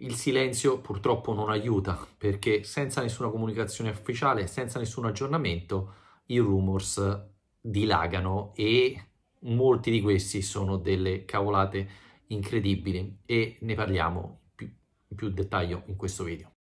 Il silenzio purtroppo non aiuta perché senza nessuna comunicazione ufficiale, senza nessun aggiornamento, i rumors dilagano e molti di questi sono delle cavolate incredibili e ne parliamo più, in più dettaglio in questo video.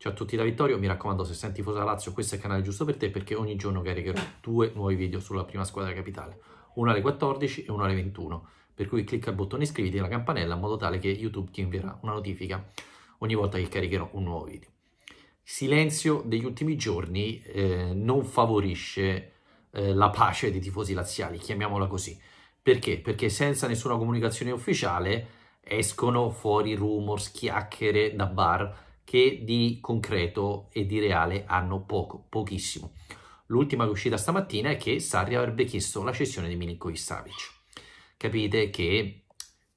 Ciao a tutti da Vittorio, mi raccomando se senti Fosa Lazio questo è il canale giusto per te perché ogni giorno caricherò due nuovi video sulla prima squadra capitale, uno alle 14 e uno alle 21, per cui clicca il bottone iscriviti e la campanella in modo tale che YouTube ti invierà una notifica ogni volta che caricherò un nuovo video. Silenzio degli ultimi giorni eh, non favorisce eh, la pace dei tifosi laziali, chiamiamola così. Perché? Perché senza nessuna comunicazione ufficiale escono fuori rumors, chiacchiere da bar, che di concreto e di reale hanno poco, pochissimo. L'ultima che è uscita stamattina è che Sarri avrebbe chiesto la cessione di Milinkovic Savic. Capite che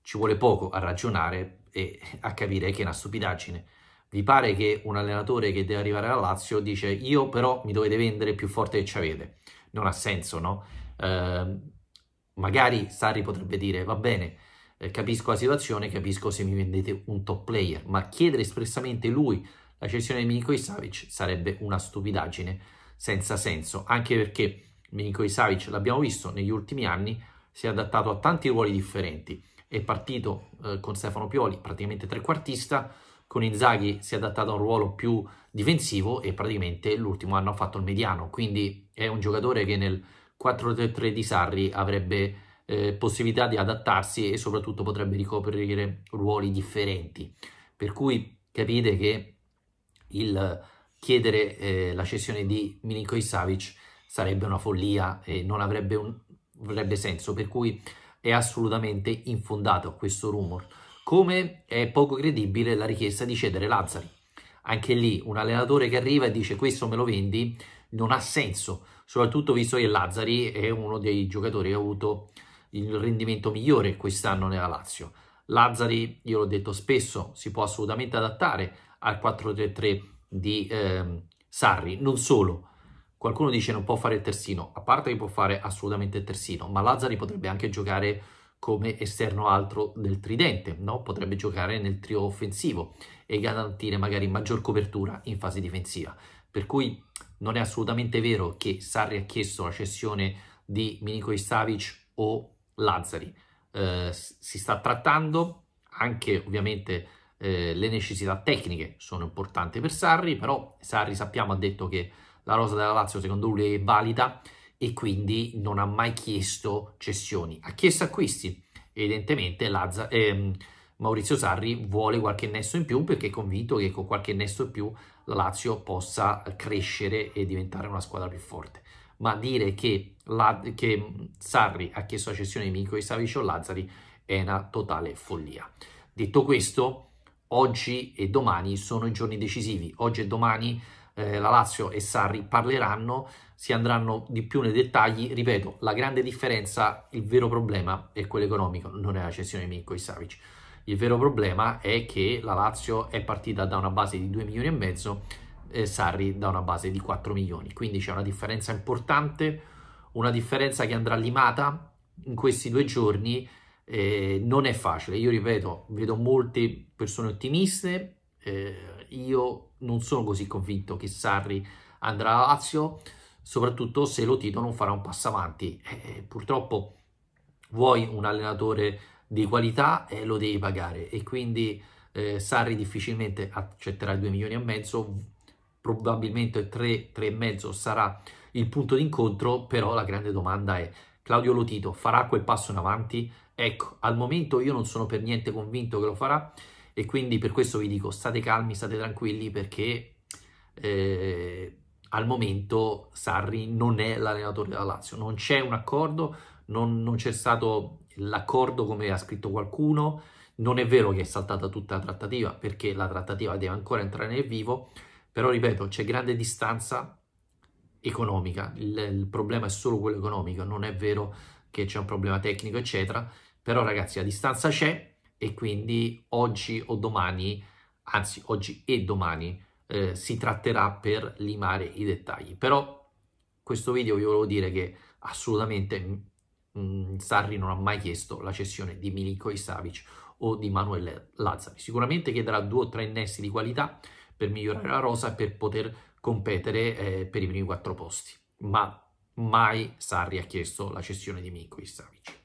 ci vuole poco a ragionare e a capire che è una stupidaggine. Vi pare che un allenatore che deve arrivare alla Lazio dice io però mi dovete vendere più forte che ci avete? Non ha senso, no? Eh, magari Sarri potrebbe dire va bene, eh, capisco la situazione, capisco se mi vendete un top player, ma chiedere espressamente lui la cessione di Milinkovic Savic sarebbe una stupidaggine senza senso, anche perché Milinkovic Savic l'abbiamo visto negli ultimi anni, si è adattato a tanti ruoli differenti, è partito eh, con Stefano Pioli praticamente trequartista, con Inzaghi si è adattato a un ruolo più difensivo e praticamente l'ultimo anno ha fatto il mediano, quindi è un giocatore che nel 4 3 di Sarri avrebbe eh, possibilità di adattarsi e soprattutto potrebbe ricoprire ruoli differenti. Per cui capite che il chiedere eh, la cessione di Milinkovic Savic sarebbe una follia e non avrebbe, un, avrebbe senso, per cui è assolutamente infondato questo rumor. Come è poco credibile la richiesta di cedere Lazzari. Anche lì un allenatore che arriva e dice questo me lo vendi non ha senso, soprattutto visto che Lazzari è uno dei giocatori che ha avuto il rendimento migliore quest'anno nella Lazio. Lazzari, io l'ho detto spesso, si può assolutamente adattare al 4-3-3 di eh, Sarri, non solo. Qualcuno dice non può fare il terzino, a parte che può fare assolutamente il terzino, ma Lazzari potrebbe anche giocare come esterno altro del tridente, no? potrebbe giocare nel trio offensivo e garantire magari maggior copertura in fase difensiva. Per cui non è assolutamente vero che Sarri ha chiesto la cessione di Milinkovic Savic o Lazzari. Eh, si sta trattando anche ovviamente eh, le necessità tecniche sono importanti per Sarri, però Sarri sappiamo ha detto che la rosa della Lazio secondo lui è valida e quindi non ha mai chiesto cessioni, ha chiesto acquisti. Evidentemente Lazza, ehm, Maurizio Sarri vuole qualche nesso in più perché è convinto che con qualche nesso in più la Lazio possa crescere e diventare una squadra più forte ma dire che, la, che Sarri ha chiesto la cessione di Mico e Savic o Lazzari è una totale follia. Detto questo, oggi e domani sono i giorni decisivi. Oggi e domani eh, la Lazio e Sarri parleranno, si andranno di più nei dettagli. Ripeto, la grande differenza, il vero problema è quello economico, non è la cessione di Minko Savic. Il vero problema è che la Lazio è partita da una base di 2 milioni e mezzo eh, Sarri da una base di 4 milioni, quindi c'è una differenza importante, una differenza che andrà limata in questi due giorni, eh, non è facile, io ripeto, vedo molte persone ottimiste, eh, io non sono così convinto che Sarri andrà a Lazio, soprattutto se lo Tito non farà un passo avanti, purtroppo vuoi un allenatore di qualità e lo devi pagare e quindi eh, Sarri difficilmente accetterà 2 milioni e mezzo probabilmente 3, 3 e mezzo sarà il punto d'incontro, però la grande domanda è Claudio Lotito farà quel passo in avanti? Ecco, al momento io non sono per niente convinto che lo farà e quindi per questo vi dico state calmi, state tranquilli perché eh, al momento Sarri non è l'allenatore della Lazio, non c'è un accordo, non, non c'è stato l'accordo come ha scritto qualcuno, non è vero che è saltata tutta la trattativa perché la trattativa deve ancora entrare nel vivo, però ripeto, c'è grande distanza economica, il, il, problema è solo quello economico, non è vero che c'è un problema tecnico, eccetera, però ragazzi la distanza c'è e quindi oggi o domani, anzi oggi e domani, eh, si tratterà per limare i dettagli. Però questo video vi volevo dire che assolutamente mh, mm, mm, Sarri non ha mai chiesto la cessione di Milinko Savic o di Manuel Lazzari. Sicuramente chiederà due o tre innesti di qualità, per migliorare la rosa e per poter competere eh, per i primi quattro posti. Ma mai Sarri ha chiesto la cessione di Minko Savic.